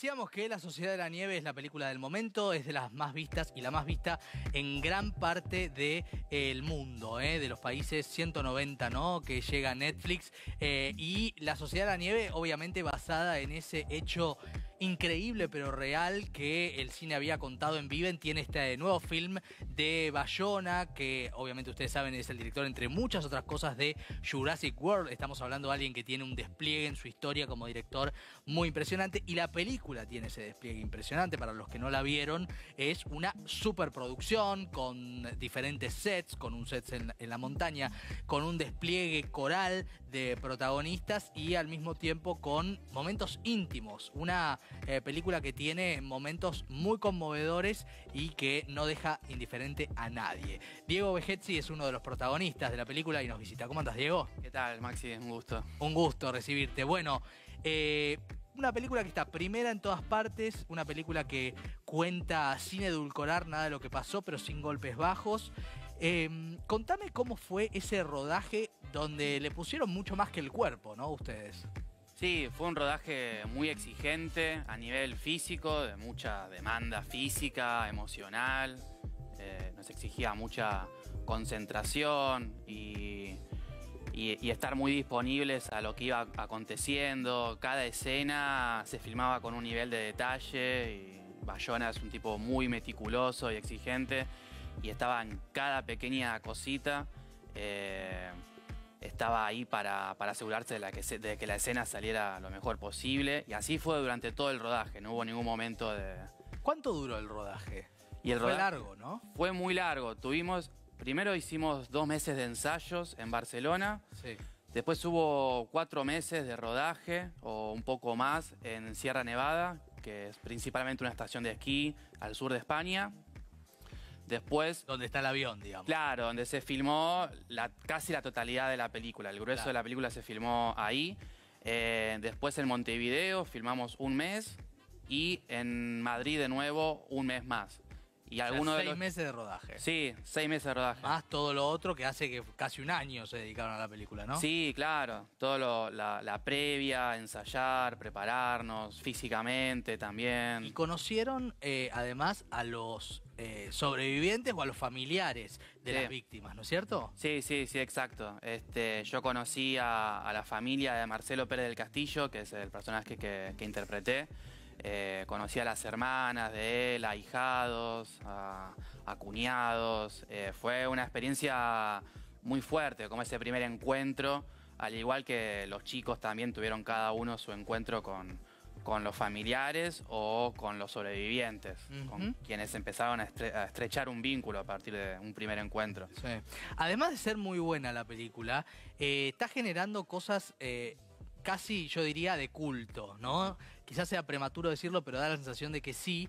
Decíamos que La Sociedad de la Nieve es la película del momento, es de las más vistas y la más vista en gran parte del eh, mundo, eh, de los países 190 ¿no? que llega Netflix. Eh, y La Sociedad de la Nieve, obviamente basada en ese hecho increíble pero real que el cine había contado en Viven tiene este nuevo film de Bayona, que obviamente ustedes saben es el director entre muchas otras cosas de Jurassic World. Estamos hablando de alguien que tiene un despliegue en su historia como director muy impresionante y la película tiene ese despliegue impresionante. Para los que no la vieron, es una superproducción con diferentes sets, con un set en, la montaña, con un despliegue coral de protagonistas y al mismo tiempo con momentos íntimos. Una eh, película que tiene momentos muy conmovedores y que no deja indiferente a nadie. Diego Vegetzi es uno de los protagonistas de la película y nos visita. ¿Cómo andas, Diego? ¿Qué tal, Maxi? Un gusto. Un gusto recibirte. Bueno, eh, una película que está primera en todas partes, una película que cuenta sin edulcorar nada de lo que pasó, pero sin golpes bajos. Em, contame cómo fue ese rodaje donde le pusieron mucho más que el cuerpo, ¿no? Ustedes. Sí, fue un rodaje muy exigente a nivel físico, de mucha demanda física, emocional. Eh, nos exigía mucha concentración y, estar muy disponibles a lo que iba aconteciendo. Cada escena se filmaba con un nivel de detalle. Y Bayona es un tipo muy meticuloso y exigente y estaba en cada pequeña cosita. Eh, estaba ahí para, asegurarse de, que de que la escena saliera lo mejor posible. Y así fue durante todo el rodaje, no hubo ningún momento de... ¿Cuánto duró el rodaje? Y el fue rodaje largo, ¿no? Fue muy largo. Tuvimos, primero hicimos dos meses de ensayos en Barcelona. Sí. Después hubo cuatro meses de rodaje o un poco más en Sierra Nevada, que es principalmente una estación de esquí al sur de España. Después. Donde está el avión, digamos. Claro, donde se filmó casi la totalidad de la película. El grueso de la película se filmó ahí. Eh, después en Montevideo filmamos un mes y en Madrid de nuevo un mes más. Y seis meses de rodaje. Sí, seis meses de rodaje. Más todo lo otro que hace que casi un año se dedicaron a la película, ¿no? Sí, claro. Todo lo, la, previa, ensayar, prepararnos físicamente también. Y conocieron eh, además a los eh, sobrevivientes o a los familiares de las víctimas, ¿no es cierto? Sí, sí, sí, exacto. Este, yo conocí a, la familia de Marcelo Pérez del Castillo, que es el personaje que, que interpreté. Eh, conocí a las hermanas de él, a hijados, a, cuñados. Eh, fue una experiencia muy fuerte, como ese primer encuentro, al igual que los chicos también tuvieron cada uno su encuentro con, los familiares o con los sobrevivientes, con quienes empezaron a, estrechar un vínculo a partir de un primer encuentro. Además de ser muy buena la película, eh, está generando cosas casi yo diría de culto, ¿no? Quizás sea prematuro decirlo, pero da la sensación de que sí.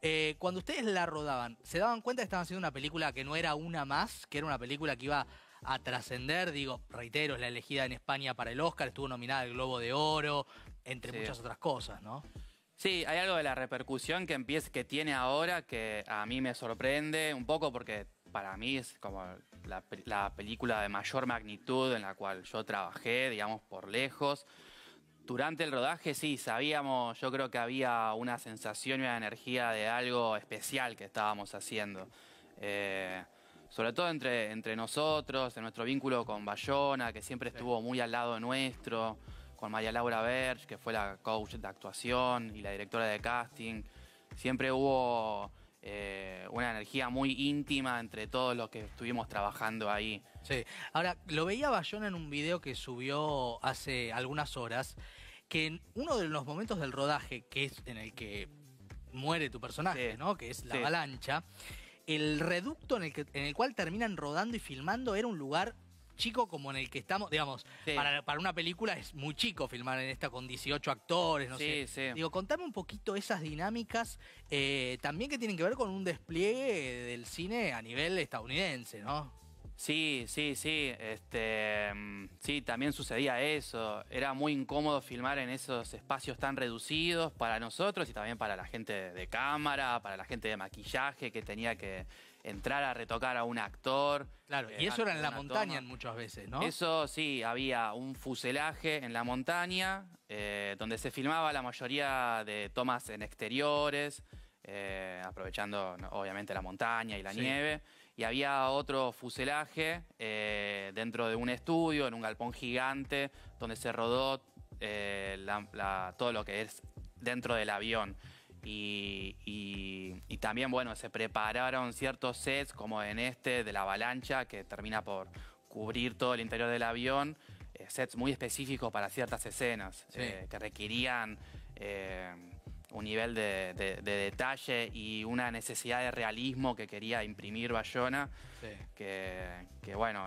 Eh, cuando ustedes la rodaban, ¿se daban cuenta que estaban haciendo una película que no era una más, que era una película que iba a trascender? Digo, reitero, es la elegida en España para el Oscar, estuvo nominada al Globo de Oro, entre muchas otras cosas, ¿no? Sí, hay algo de la repercusión que, empieza, que tiene ahora que a mí me sorprende un poco porque para mí es como la, película de mayor magnitud en la cual yo trabajé, digamos, por lejos. Durante el rodaje sí, sabíamos, yo creo que había una sensación y una energía de algo especial que estábamos haciendo. Eh, sobre todo entre, entre nosotros, en nuestro vínculo con Bayona, que siempre estuvo muy al lado nuestro, con María Laura Berch, que fue la coach de actuación y la directora de casting. Siempre hubo eh, una energía muy íntima entre todos los que estuvimos trabajando ahí. Sí, ahora lo veía Bayón en un video que subió hace algunas horas, que en uno de los momentos del rodaje, que es en el que muere tu personaje, ¿no? Que es la avalancha. El reducto en el, que, en el cual terminan rodando y filmando era un lugar chico como en el que estamos, digamos, para, una película es muy chico filmar en esta con 18 actores, no sé. Digo, contame un poquito esas dinámicas eh, también que tienen que ver con un despliegue del cine a nivel estadounidense, ¿no? Sí, sí, sí. Este, mm, sí, también sucedía eso. Era muy incómodo filmar en esos espacios tan reducidos para nosotros y también para la gente de cámara, para la gente de maquillaje que tenía que, entrar a retocar a un actor. Claro, y eh, eso era en la montaña muchas veces, ¿no? Eso sí, había un fuselaje en la montaña, eh, donde se filmaba la mayoría de tomas en exteriores, eh, aprovechando obviamente la montaña y la nieve. Y había otro fuselaje dentro de un estudio, en un galpón gigante, donde se rodó todo lo que es dentro del avión. Y, también, bueno, se prepararon ciertos sets, como en este de la avalancha, que termina por cubrir todo el interior del avión, eh, sets muy específicos para ciertas escenas, eh, que requerían eh, un nivel de, detalle y una necesidad de realismo que quería imprimir Bayona, que, bueno,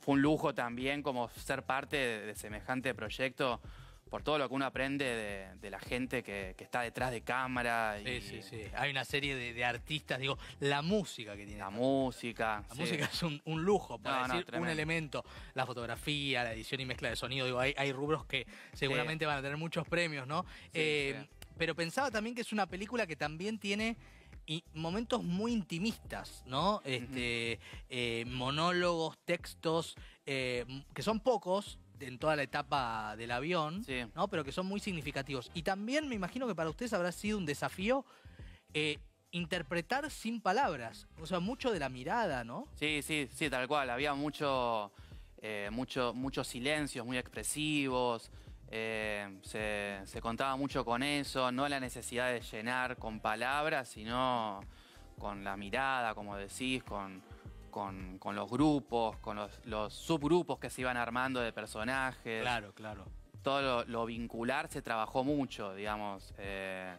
fue un lujo también como ser parte de semejante proyecto por todo lo que uno aprende de, la gente que, está detrás de cámara. Y sí, sí, sí. Hay una serie de, artistas, digo, la música que tiene. La música. La música es un, lujo, para decir un elemento. La fotografía, la edición y mezcla de sonido, digo, hay, rubros que seguramente van a tener muchos premios, ¿no? Eh, pero pensaba también que es una película que también tiene momentos muy intimistas, ¿no? Este, eh, monólogos, textos, eh, que son pocos, en toda la etapa del avión, ¿no? Pero que son muy significativos. Y también me imagino que para ustedes habrá sido un desafío eh, interpretar sin palabras. O sea, mucho de la mirada, ¿no? Sí, sí, sí, tal cual. Había mucho, eh, muchos silencios muy expresivos. Eh, se, contaba mucho con eso, no la necesidad de llenar con palabras, sino con la mirada, como decís, con, con, los grupos, con los, subgrupos que se iban armando de personajes. Claro, claro. Todo lo, vincular se trabajó mucho, digamos. Eh,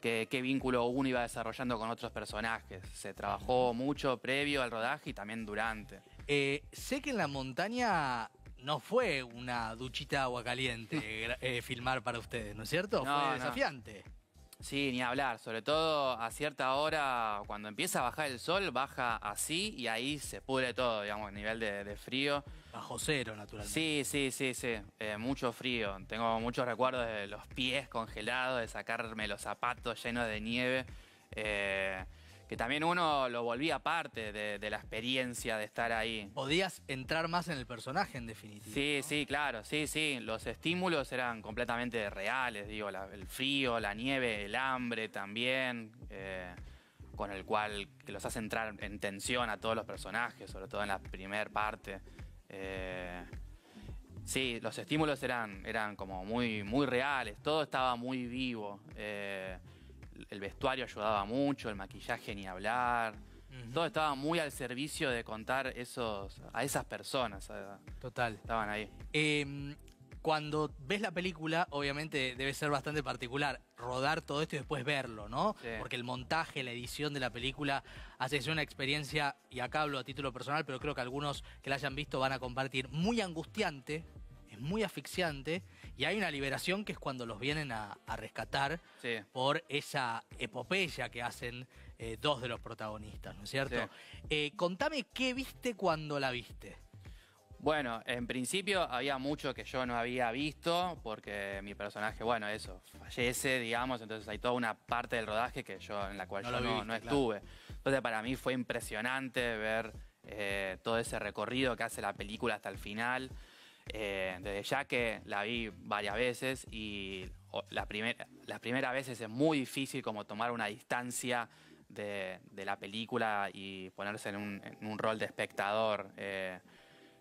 qué, vínculo uno iba desarrollando con otros personajes. Se trabajó mucho previo al rodaje y también durante. Eh, sé que en la montaña no fue una duchita de agua caliente eh, filmar para ustedes, ¿no es cierto? fue desafiante. Sí, ni hablar, sobre todo a cierta hora, cuando empieza a bajar el sol, baja así y ahí se pudre todo, digamos, a nivel de, frío. Bajo cero, naturalmente. Sí, sí, sí, sí, eh, mucho frío. Tengo muchos recuerdos de los pies congelados, de sacarme los zapatos llenos de nieve. Eh, que también uno lo volvía parte de, la experiencia de estar ahí. Podías entrar más en el personaje, en definitiva. Sí, sí, claro, sí, sí. Los estímulos eran completamente reales, digo, el frío, la nieve, el hambre también, eh, con el cual que los hace entrar en tensión a todos los personajes, sobre todo en la primera parte. Eh, sí, los estímulos eran, eran como muy, muy reales, todo estaba muy vivo. Eh, el vestuario ayudaba mucho, el maquillaje ni hablar. Todo estaba muy al servicio de contar esos, a esas personas. Total. Estaban ahí. Em, cuando ves la película, obviamente debe ser bastante particular rodar todo esto y después verlo, ¿no? Porque el montaje, la edición de la película hace que sea una experiencia, y acá hablo a título personal, pero creo que algunos que la hayan visto van a compartir, muy angustiante, muy asfixiante y hay una liberación que es cuando los vienen a, rescatar por esa epopeya que hacen eh, dos de los protagonistas, ¿no es cierto? Eh, contame qué viste cuando la viste. Bueno, en principio había mucho que yo no había visto porque mi personaje, bueno, eso, fallece, digamos, entonces hay toda una parte del rodaje que yo en la cual yo no, estuve. Entonces para mí fue impresionante ver eh, todo ese recorrido que hace la película hasta el final. Eh, desde ya que la vi varias veces y las primeras veces es muy difícil como tomar una distancia de, la película y ponerse en un, rol de espectador. Eh,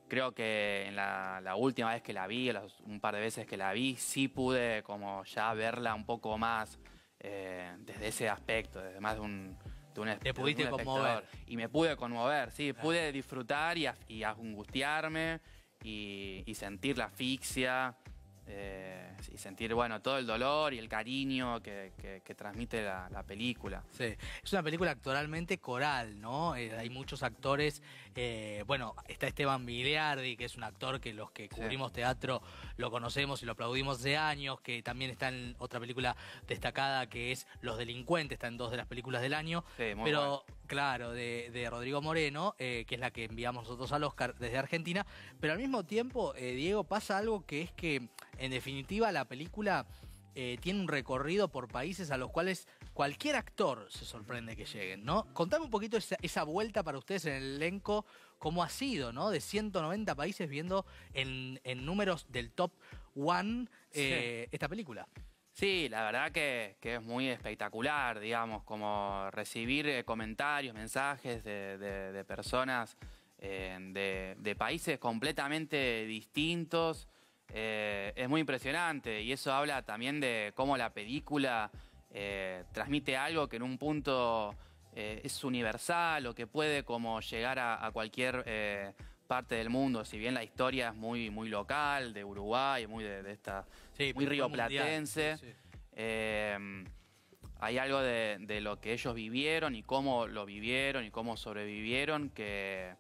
creo que en la, última vez que la vi, un par de veces que la vi, sí pude como ya verla un poco más eh, desde ese aspecto, desde más de un, de Te Y me pude conmover, sí, pude disfrutar y, y angustiarme y, sentir la asfixia eh, y sentir, bueno, todo el dolor y el cariño que, transmite la, película. Sí, es una película actoralmente coral, ¿no? Eh, hay muchos actores, eh, bueno, está Esteban Biliardi, que es un actor que los que cubrimos teatro lo conocemos y lo aplaudimos de años, que también está en otra película destacada que es Los Delincuentes, está en dos de las películas del año, sí, muy pero... Claro, de, Rodrigo Moreno, eh, que es la que enviamos nosotros al Oscar desde Argentina. Pero al mismo tiempo, eh, Diego, pasa algo que es que, en definitiva, la película eh, tiene un recorrido por países a los cuales cualquier actor se sorprende que lleguen, ¿no? Contame un poquito esa, vuelta para ustedes en el elenco, cómo ha sido, ¿no? De 190 países viendo en, números del top one esta película. Sí, la verdad que, es muy espectacular, digamos, como recibir eh, comentarios, mensajes de, personas eh, de, países completamente distintos. Eh, es muy impresionante y eso habla también de cómo la película transmite algo que en un punto es universal o que puede como llegar a cualquier parte del mundo, si bien la historia es muy, muy local, de Uruguay, muy de, esta. muy rioplatense. Em, hay algo de, lo que ellos vivieron y cómo lo vivieron y cómo sobrevivieron que,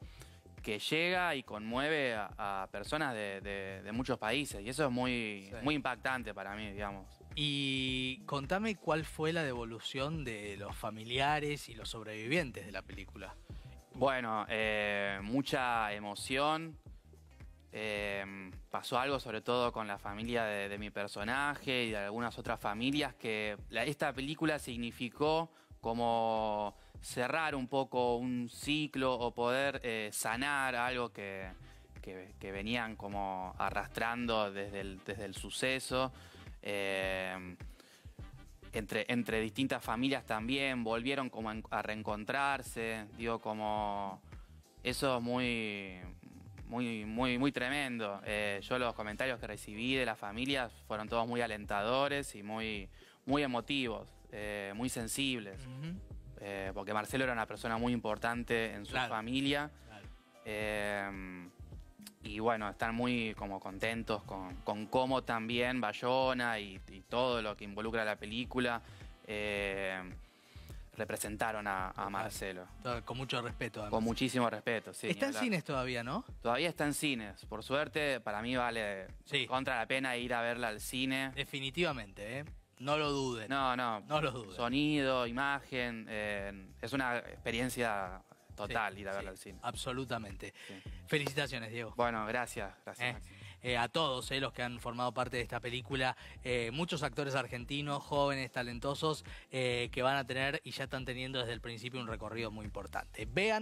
que llega y conmueve a, personas de, muchos países. Y eso es muy, muy impactante para mí, digamos. Y contame cuál fue la devolución de los familiares y los sobrevivientes de la película. Bueno, eh, mucha emoción. Eh, pasó algo sobre todo con la familia de, mi personaje y de algunas otras familias que esta película significó como cerrar un poco un ciclo o poder eh, sanar algo que, venían como arrastrando desde el, desde el suceso entre, entre distintas familias también, volvieron como a reencontrarse, digo, como eso es muy, muy, muy, muy tremendo. Eh, yo los comentarios que recibí de las familias fueron todos muy alentadores y muy, muy emotivos, eh, muy sensibles. Eh, porque Marcelo era una persona muy importante en su familia y bueno, están muy como contentos con, con cómo también Bayona y, todo lo que involucra la película eh, representaron a, Marcelo. Con mucho respeto. Con muchísimo respeto, sí. Está en cines todavía, ¿no? Todavía está en cines. Por suerte, para mí vale contra la pena ir a verla al cine. Definitivamente, ¿eh? No lo duden. No, no. No lo duden. Sonido, imagen. Eh, es una experiencia total y ir a al cine. Absolutamente. Felicitaciones, Diego. Bueno, gracias, gracias. Eh, eh, a todos eh, los que han formado parte de esta película, muchos actores argentinos, jóvenes, talentosos, que van a tener y ya están teniendo desde el principio un recorrido muy importante. Vean.